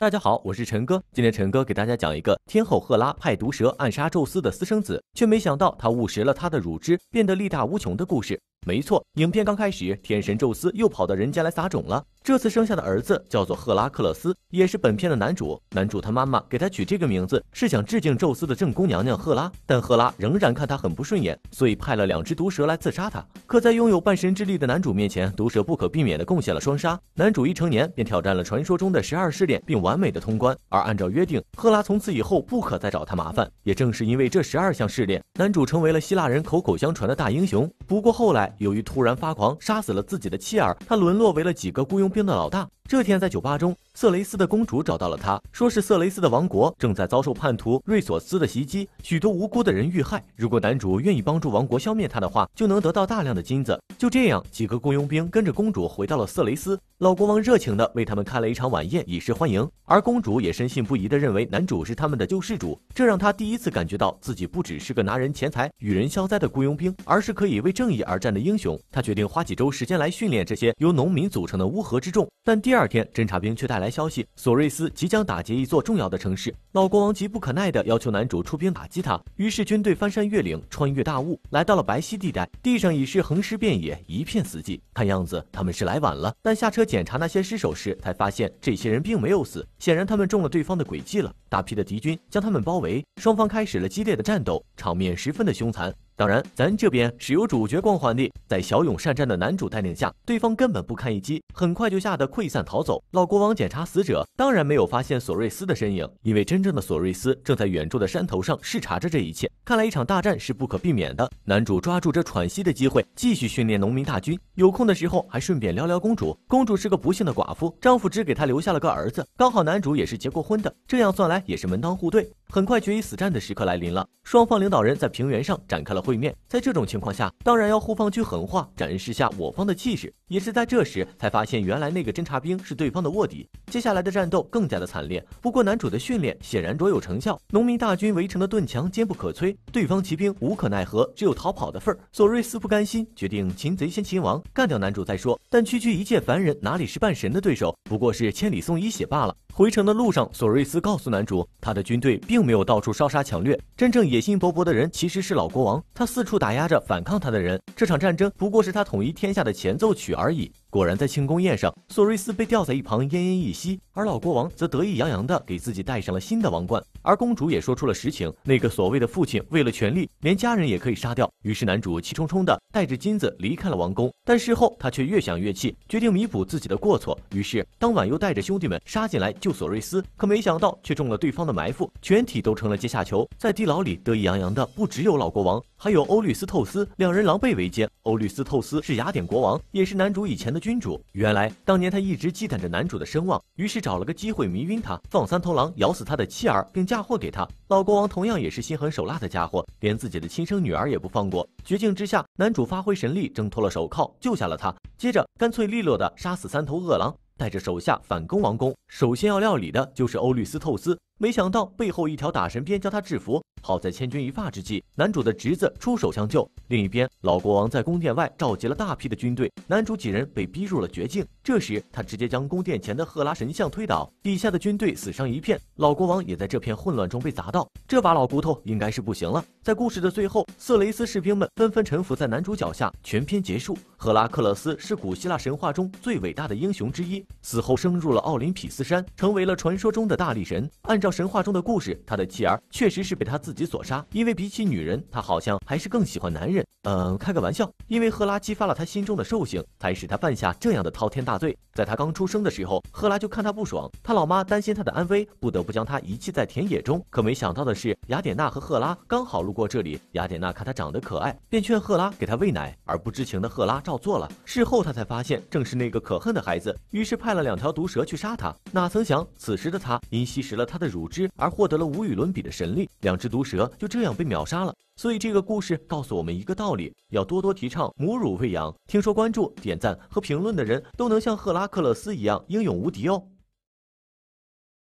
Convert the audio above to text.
大家好，我是陈哥。今天陈哥给大家讲一个天后赫拉派毒蛇暗杀宙斯的私生子，却没想到他误食了他的乳汁，变得力大无穷的故事。没错，影片刚开始，天神宙斯又跑到人间来撒种了。这次生下的儿子叫做赫拉克勒斯，也是本片的男主。男主他妈妈给他取这个名字是想致敬宙斯的正宫娘娘赫拉，但赫拉仍然看他很不顺眼，所以派了两只毒蛇来刺杀他。可在拥有半神之力的男主面前，毒蛇不可避免的贡献了双杀。男主一成年便挑战了传说中的十二试炼，并完美的通关。而按照约定，赫拉从此以后不可再找他麻烦。也正是因为这十二项试炼，男主成为了希腊人口口相传的大英雄。不过后来。由于突然发狂，杀死了自己的妻儿，他沦落为了几个雇佣兵的老大。这天在酒吧中，色雷斯的公主找到了他，说是色雷斯的王国正在遭受叛徒瑞索斯的袭击，许多无辜的人遇害。如果男主愿意帮助王国消灭他的话，就能得到大量的金子。就这样，几个雇佣兵跟着公主回到了色雷斯，老国王热情的为他们开了一场晚宴，以示欢迎。而公主也深信不疑的认为男主是他们的救世主，这让她第一次感觉到自己不只是个拿人钱财与人消灾的雇佣兵，而是可以为正义而战的英雄。她决定花几周时间来训练这些由农民组成的乌合之众，但第二。第二天，侦察兵却带来消息：索瑞斯即将打劫一座重要的城市。老国王急不可耐的要求男主出兵打击他。于是军队翻山越岭，穿越大雾，来到了白溪地带。地上已是横尸遍野，一片死寂。看样子他们是来晚了。但下车检查那些尸首时，才发现这些人并没有死。显然他们中了对方的诡计了。大批的敌军将他们包围，双方开始了激烈的战斗，场面十分的凶残。当然，咱这边是有主角光环的。在骁勇善战的男主带领下，对方根本不堪一击，很快就吓得溃散逃走。老国王检查死者，当然没有发现索瑞斯的身影，因为真正的索瑞斯正在远处的山头上视察着这一切。看来一场大战是不可避免的。男主抓住这喘息的机会，继续训练农民大军。有空的时候，还顺便聊聊公主。公主是个不幸的寡妇，丈夫只给她留下了个儿子。刚好男主也是结过婚的，这样算来也是门当户对。很快，决一死战的时刻来临了。双方领导人在平原上展开了会面。在这种情况下，当然要互放句狠话，展示下我方的气势。也是在这时，才发现原来那个侦察兵是对方的卧底。接下来的战斗更加的惨烈。不过，男主的训练显然卓有成效，农民大军围成的盾墙坚不可摧，对方骑兵无可奈何，只有逃跑的份儿。索瑞斯不甘心，决定擒贼先擒王，干掉男主再说。但区区一介凡人，哪里是半神的对手？不过是千里送一血罢了。回城的路上，索瑞斯告诉男主，他的军队并没有到处烧杀抢掠，真正野心勃勃的人其实是老国王，他四处打压着反抗他的人，这场战争不过是他统一天下的前奏曲而已。果然，在庆功宴上，索瑞斯被吊在一旁，奄奄一息；而老国王则得意洋洋地给自己戴上了新的王冠。而公主也说出了实情：那个所谓的父亲，为了权力，连家人也可以杀掉。于是，男主气冲冲地带着金子离开了王宫。但事后，他却越想越气，决定弥补自己的过错。于是，当晚又带着兄弟们杀进来救索瑞斯，可没想到却中了对方的埋伏，全体都成了阶下囚。在地牢里得意洋洋的不只有老国王，还有欧律斯透斯，两人狼狈为奸。欧律斯透斯是雅典国王，也是男主以前的。君主原来当年他一直忌惮着男主的声望，于是找了个机会迷晕他，放三头狼咬死他的妻儿，并嫁祸给他。老国王同样也是心狠手辣的家伙，连自己的亲生女儿也不放过。绝境之下，男主发挥神力，挣脱了手铐，救下了他。接着干脆利落的杀死三头恶狼，带着手下反攻王宫。首先要料理的就是欧律斯透斯，没想到背后一条打神鞭将他制服。好在千钧一发之际，男主的侄子出手相救。另一边，老国王在宫殿外召集了大批的军队，男主几人被逼入了绝境。这时，他直接将宫殿前的赫拉神像推倒，底下的军队死伤一片，老国王也在这片混乱中被砸到。这把老骨头应该是不行了。在故事的最后，色雷斯士兵们纷纷臣服在男主脚下，全篇结束。赫拉克勒斯是古希腊神话中最伟大的英雄之一，死后升入了奥林匹斯山，成为了传说中的大力神。按照神话中的故事，他的妻儿确实是被他自己所杀，因为比起女人，他好像还是更喜欢男人。嗯，开个玩笑，因为赫拉激发了他心中的兽性，才使他犯下这样的滔天大罪。在他刚出生的时候，赫拉就看他不爽，他老妈担心他的安危，不得不将他遗弃在田野中。可没想到的是，雅典娜和赫拉刚好路过这里，雅典娜看他长得可爱，便劝赫拉给他喂奶，而不知情的赫拉。照做了，事后他才发现正是那个可恨的孩子，于是派了两条毒蛇去杀他。哪曾想，此时的他因吸食了他的乳汁而获得了无与伦比的神力，两只毒蛇就这样被秒杀了。所以这个故事告诉我们一个道理：要多多提倡母乳喂养。听说关注、点赞和评论的人都能像赫拉克勒斯一样英勇无敌哦。